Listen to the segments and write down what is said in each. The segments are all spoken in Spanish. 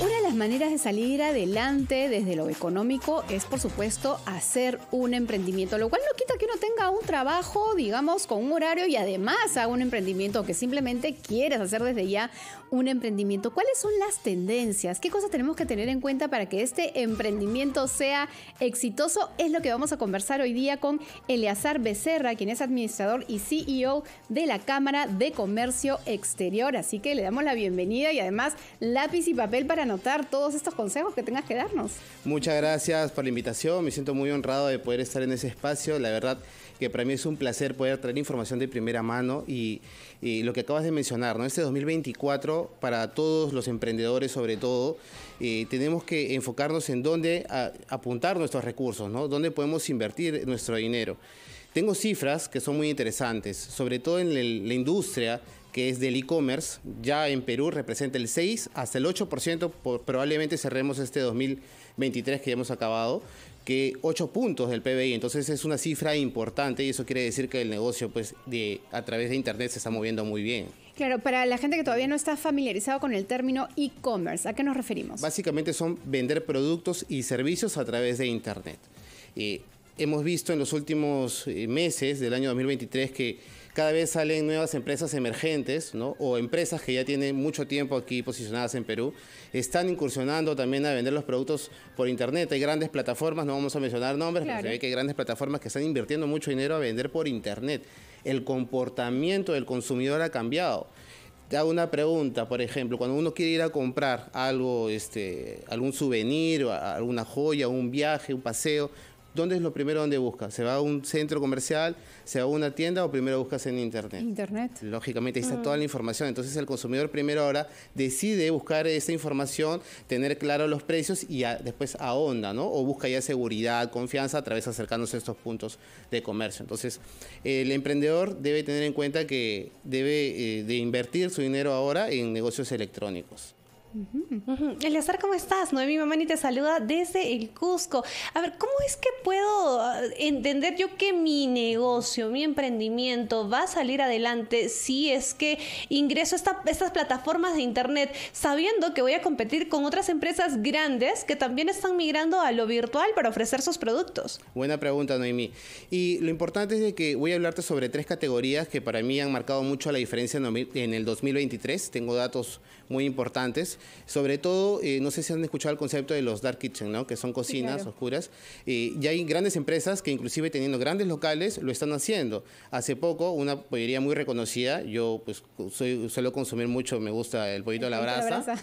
Una de las maneras de salir adelante desde lo económico es, por supuesto, hacer un emprendimiento, lo cual no quita que uno tenga un trabajo, digamos, con un horario y además haga un emprendimiento que simplemente quieras hacer desde ya un emprendimiento. ¿Cuáles son las tendencias? ¿Qué cosas tenemos que tener en cuenta para que este emprendimiento sea exitoso? Es lo que vamos a conversar hoy día con Eleazar Becerra, quien es administrador y CEO de la Cámara de Comercio Exterior. Así que le damos la bienvenida y además lápiz y papel para anotar todos estos consejos que tengas que darnos. Muchas gracias por la invitación, me siento muy honrado de poder estar en ese espacio, la verdad que para mí es un placer poder traer información de primera mano y, lo que acabas de mencionar, ¿no? este 2024 para todos los emprendedores sobre todo, eh, tenemos que enfocarnos en dónde apuntar nuestros recursos, ¿no? dónde podemos invertir nuestro dinero. Tengo cifras que son muy interesantes, sobre todo en la industria que es del e-commerce, ya en Perú representa el 6 hasta el 8%, probablemente cerremos este 2023 que ya hemos acabado, que 8 puntos del PBI, entonces es una cifra importante y eso quiere decir que el negocio pues de a través de internet se está moviendo muy bien. Claro, para la gente que todavía no está familiarizado con el término e-commerce, ¿a qué nos referimos? Básicamente son vender productos y servicios a través de internet. Eh, hemos visto en los últimos eh, meses del año 2023 que cada vez salen nuevas empresas emergentes, ¿no? O empresas que ya tienen mucho tiempo aquí posicionadas en Perú, están incursionando también a vender los productos por internet. Hay grandes plataformas, no vamos a mencionar nombres, pero se ve que hay grandes plataformas que están invirtiendo mucho dinero a vender por internet. El comportamiento del consumidor ha cambiado te hago una pregunta, por ejemplo, cuando uno quiere ir a comprar algo, este, algún souvenir, alguna joya, un viaje, un paseo, ¿Dónde es lo primero donde busca. ¿Se va a un centro comercial? ¿Se va a una tienda o primero buscas en Internet? Internet. Lógicamente, ahí está mm. toda la información. Entonces el consumidor primero ahora decide buscar esa información, tener claro los precios y después ahonda, ¿no? O busca ya seguridad, confianza a través de acercándose a estos puntos de comercio. Entonces el emprendedor debe tener en cuenta que debe eh, de invertir su dinero ahora en negocios electrónicos. Uh Eleazar, ¿cómo estás? Noemí Mamani te saluda desde el Cusco. A ver, ¿cómo es que puedo ah, entender yo que mi negocio, mi emprendimiento va a salir adelante si es que ingreso a estas plataformas de Internet sabiendo que voy a competir con otras empresas grandes que también están migrando a lo virtual para ofrecer sus productos? Buena pregunta, Noemí. Y lo importante es que voy a hablarte sobre tres categorías que para mí han marcado mucho la diferencia en el 2023. Tengo datos muy importantes. Sobre todo, eh, no sé si han escuchado el concepto de los dark kitchen, ¿no? que son cocinas oscuras. Eh, y hay grandes empresas que inclusive teniendo grandes locales lo están haciendo. Hace poco, una pollería muy reconocida, yo pues soy, suelo consumir mucho, me gusta el pollito de la brasa.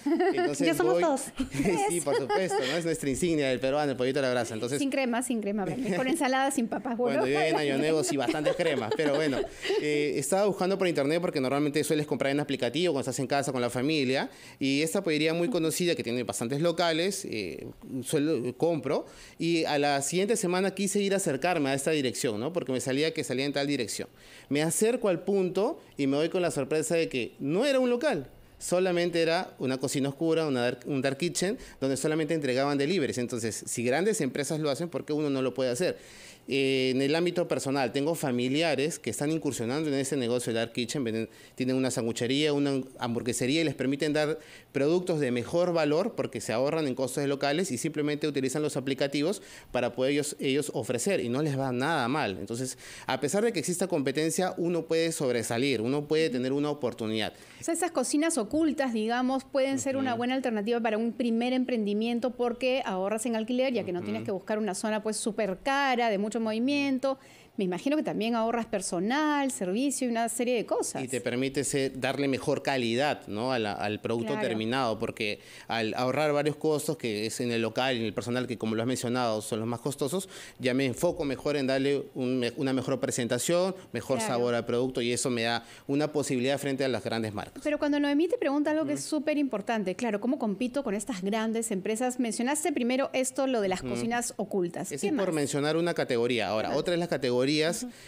somos dos. sí, por supuesto, es nuestra insignia del peruano, el pollito a la brasa. Sin crema, sin crema, con ensalada, sin papas. Bueno, bueno yo en Año sí, bastantes cremas, pero bueno. Eh, estaba buscando por internet porque normalmente sueles comprar en aplicativo cuando estás en casa con la familia y esta pedería muy conocida que tiene bastantes locales, eh, suelo, compro, y a la siguiente semana quise ir a acercarme a esta dirección, ¿no? Porque me salía que salía en tal dirección. Me acerco al punto y me doy con la sorpresa de que no era un local, solamente era una cocina oscura, una un dark kitchen, donde solamente entregaban deliveries. Entonces, si grandes empresas lo hacen, ¿por qué uno no lo puede hacer? Eh, en el ámbito personal, tengo familiares que están incursionando en ese negocio de Dark Kitchen, tienen una sanguchería, una hamburguesería y les permiten dar productos de mejor valor porque se ahorran en costos locales y simplemente utilizan los aplicativos para poder ellos, ofrecer y no les va nada mal. Entonces, a pesar de que exista competencia, uno puede sobresalir, uno puede tener una oportunidad. esas cocinas ocultas, digamos, pueden ser una buena alternativa para un primer emprendimiento porque ahorras en alquiler, ya que no tienes que buscar una zona pues súper cara de mucho movimiento me imagino que también ahorras personal, servicio y una serie de cosas. Y te permite darle mejor calidad al, producto terminado, porque al ahorrar varios costos, que es en el local, en el personal, que como lo has mencionado, son los más costosos, ya me enfoco mejor en darle una mejor presentación, mejor sabor al producto y eso me da una posibilidad frente a las grandes marcas. Pero cuando Noemí te pregunta algo que es súper importante, claro, ¿cómo compito con estas grandes empresas? Mencionaste primero esto, lo de las cocinas ocultas. Es por mencionar una categoría. Ahora, otra es la categoría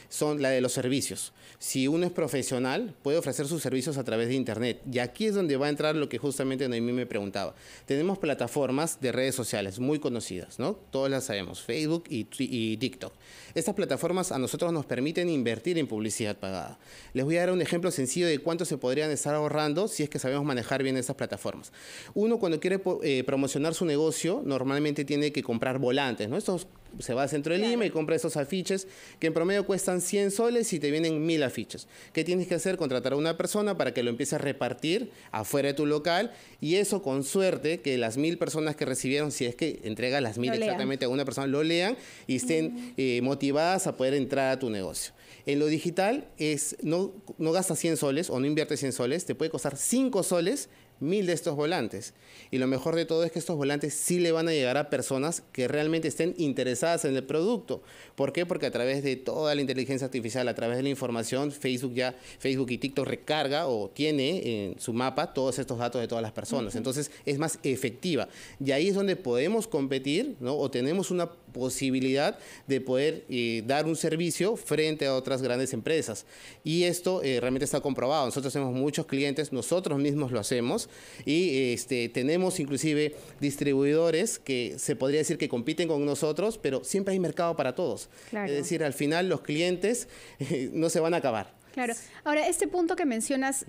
son la de los servicios. Si uno es profesional, puede ofrecer sus servicios a través de Internet. Y aquí es donde va a entrar lo que justamente Noemí me preguntaba. Tenemos plataformas de redes sociales muy conocidas, ¿no? Todas las sabemos, Facebook y, TikTok. Estas plataformas a nosotros nos permiten invertir en publicidad pagada. Les voy a dar un ejemplo sencillo de cuánto se podrían estar ahorrando si es que sabemos manejar bien esas plataformas. Uno cuando quiere eh, promocionar su negocio, normalmente tiene que comprar volantes, ¿no? Estos se va al centro de Lima y compra esos afiches que en promedio cuestan 100 soles y te vienen 1000 afiches. ¿Qué tienes que hacer? Contratar a una persona para que lo empiece a repartir afuera de tu local y eso con suerte que las 1000 personas que recibieron, si es que entrega las 1000 exactamente a una persona, lo lean y estén eh, motivadas a poder entrar a tu negocio. En lo digital es no, no gastas 100 soles o no inviertes 100 soles, te puede costar 5 soles mil de estos volantes. Y lo mejor de todo es que estos volantes sí le van a llegar a personas que realmente estén interesadas en el producto. ¿Por qué? Porque a través de toda la inteligencia artificial, a través de la información, Facebook ya, Facebook y TikTok recarga o tiene en su mapa todos estos datos de todas las personas. Entonces es más efectiva. Y ahí es donde podemos competir, ¿no? O tenemos una posibilidad de poder eh, dar un servicio frente a otras grandes empresas. Y esto eh, realmente está comprobado. Nosotros tenemos muchos clientes, nosotros mismos lo hacemos y este, tenemos inclusive distribuidores que se podría decir que compiten con nosotros, pero siempre hay mercado para todos. Es decir, al final los clientes eh, no se van a acabar. Claro. Ahora, este punto que mencionas...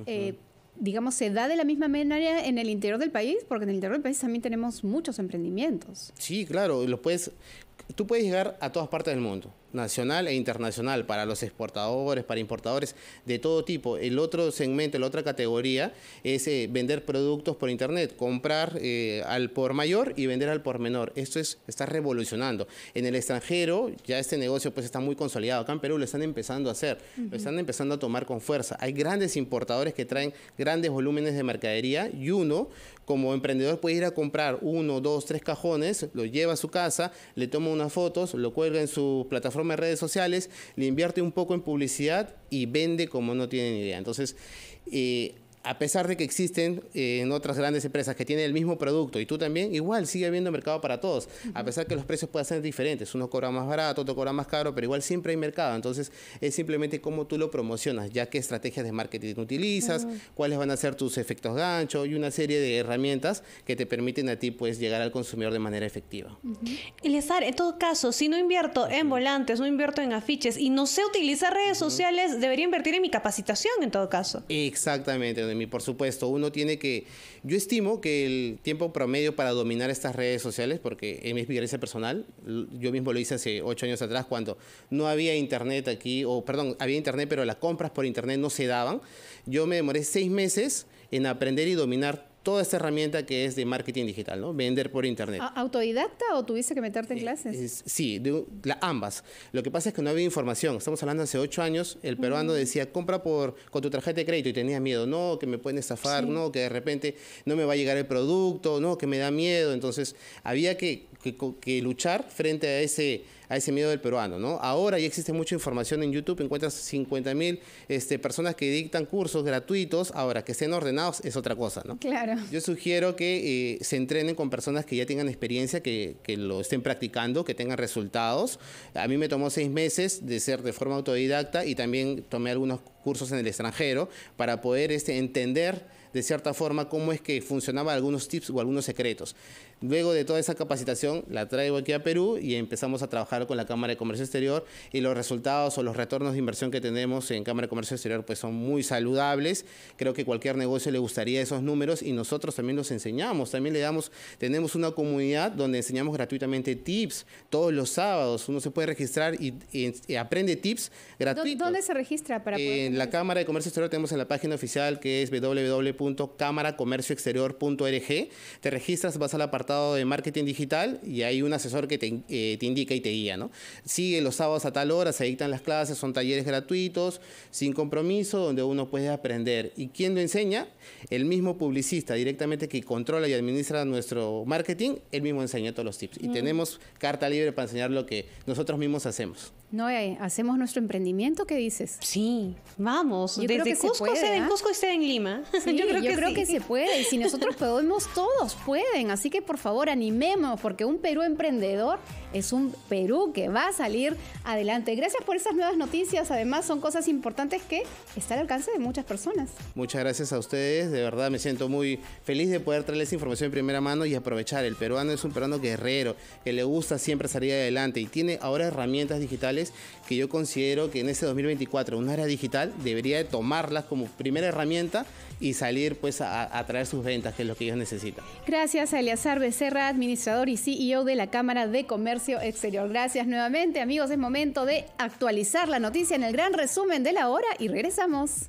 digamos, se da de la misma manera en el interior del país, porque en el interior del país también tenemos muchos emprendimientos. Sí, claro, lo puedes, tú puedes llegar a todas partes del mundo, nacional e internacional, para los exportadores, para importadores de todo tipo. El otro segmento, la otra categoría es eh, vender productos por internet, comprar eh, al por mayor y vender al por menor. Esto es, está revolucionando. En el extranjero ya este negocio pues está muy consolidado. Acá en Perú lo están empezando a hacer, lo están empezando a tomar con fuerza. Hay grandes importadores que traen grandes volúmenes de mercadería y uno como emprendedor puede ir a comprar uno, dos, tres cajones, lo lleva a su casa, le toma unas fotos, lo cuelga en su plataforma de redes sociales, le invierte un poco en publicidad y vende como no tienen idea. Entonces, eh, a pesar de que existen eh, en otras grandes empresas que tienen el mismo producto y tú también, igual sigue habiendo mercado para todos, a pesar que los precios puedan ser diferentes, uno cobra más barato, otro cobra más caro, pero igual siempre hay mercado, entonces es simplemente cómo tú lo promocionas, ya qué estrategias de marketing utilizas, cuáles van a ser tus efectos gancho y una serie de herramientas que te permiten a ti pues llegar al consumidor de manera efectiva. Uh en todo caso, si no invierto en volantes, no invierto en afiches y no sé utilizar redes sociales, debería invertir en mi capacitación en todo caso. Exactamente, y Por supuesto, uno tiene que... Yo estimo que el tiempo promedio para dominar estas redes sociales, porque en mi experiencia personal, yo mismo lo hice hace ocho años atrás, cuando no había internet aquí, o perdón, había internet, pero las compras por internet no se daban. Yo me demoré seis meses en aprender y dominar toda esta herramienta que es de marketing digital, ¿no? Vender por internet. ¿Autodidacta o tuviste que meterte en eh, clases? sí, de, ambas. Lo que pasa es que no había información. Estamos hablando hace ocho años, el peruano decía, compra por, con tu tarjeta de crédito y tenía miedo, no, que me pueden estafar, no, que de repente no me va a llegar el producto, no, que me da miedo. Entonces había que luchar frente a ese a ese miedo del peruano, ¿no? Ahora ya existe mucha información en YouTube, encuentras 50.000 este, personas que dictan cursos gratuitos, ahora que estén ordenados es otra cosa, ¿no? Claro. Yo sugiero que eh, se entrenen con personas que ya tengan experiencia, que, lo estén practicando, que tengan resultados. A mí me tomó seis meses de ser de forma autodidacta y también tomé algunos cursos en el extranjero para poder este, entender de cierta forma cómo es que funcionaban algunos tips o algunos secretos. Luego de toda esa capacitación, la traigo aquí a Perú y empezamos a trabajar con la Cámara de Comercio Exterior y los resultados o los retornos de inversión que tenemos en Cámara de Comercio Exterior pues son muy saludables. Creo que cualquier negocio le gustaría esos números y nosotros también los enseñamos. También le damos, tenemos una comunidad donde enseñamos gratuitamente tips todos los sábados. Uno se puede registrar y, aprende tips gratuitos. ¿Dónde se registra para En la Cámara de Comercio Exterior tenemos en la página oficial que es www.cámaracomercioexterior.org. Te registras, vas a la parte de marketing digital y hay un asesor que eh, te, indica y te guía, ¿no? Sigue los sábados a tal hora, se dictan las clases, son talleres gratuitos, sin compromiso, donde uno puede aprender. ¿Y quién lo enseña? El mismo publicista directamente que controla y administra nuestro marketing, él mismo enseña todos los tips. Y mm. tenemos carta libre para enseñar lo que nosotros mismos hacemos. No, eh, hacemos nuestro emprendimiento, ¿qué dices? Sí, vamos. Desde creo Cusco se, en ¿ah? Cusco esté en Lima. yo creo, que, se puede. Y si nosotros podemos, todos pueden. Así que por favor, animemos, porque un Perú emprendedor es un Perú que va a salir adelante. Gracias por esas nuevas noticias. Además, son cosas importantes que están al alcance de muchas personas. Muchas gracias a ustedes. De verdad, me siento muy feliz de poder traerles información de primera mano y aprovechar. El peruano es un peruano guerrero, que le gusta siempre salir adelante y tiene ahora herramientas digitales que yo considero que en ese 2024 una área digital debería de tomarlas como primera herramienta y salir pues a, a, traer sus ventas, que es lo que ellos necesitan. Gracias a Eleazar Becerra, administrador y CEO de la Cámara de Comercio Exterior. Gracias nuevamente amigos, es momento de actualizar la noticia en el gran resumen de la hora y regresamos.